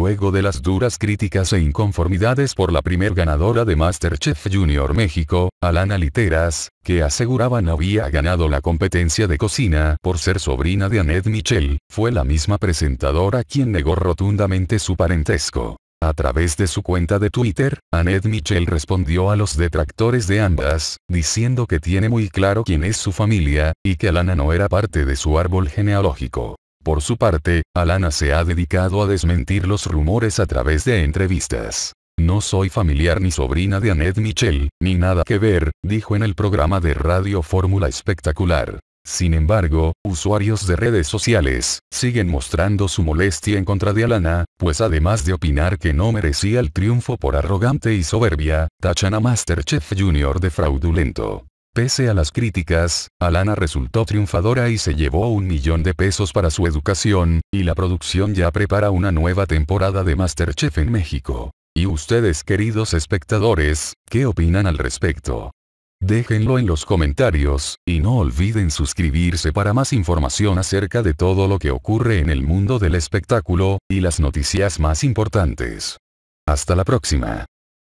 luego de las duras críticas e inconformidades por la primer ganadora de Masterchef Junior México, Alana Literas, que aseguraban había ganado la competencia de cocina por ser sobrina de Annette Michel, fue la misma presentadora quien negó rotundamente su parentesco. A través de su cuenta de Twitter, Annette Michel respondió a los detractores de ambas, diciendo que tiene muy claro quién es su familia, y que Alana no era parte de su árbol genealógico. Por su parte, Alana se ha dedicado a desmentir los rumores a través de entrevistas. No soy familiar ni sobrina de Annette Michel, ni nada que ver, dijo en el programa de radio Fórmula Espectacular. Sin embargo, usuarios de redes sociales, siguen mostrando su molestia en contra de Alana, pues además de opinar que no merecía el triunfo por arrogante y soberbia, tachan a Masterchef Jr. de fraudulento. Pese a las críticas, Alana resultó triunfadora y se llevó un millón de pesos para su educación, y la producción ya prepara una nueva temporada de Masterchef en México. Y ustedes queridos espectadores, ¿qué opinan al respecto? Déjenlo en los comentarios, y no olviden suscribirse para más información acerca de todo lo que ocurre en el mundo del espectáculo, y las noticias más importantes. Hasta la próxima.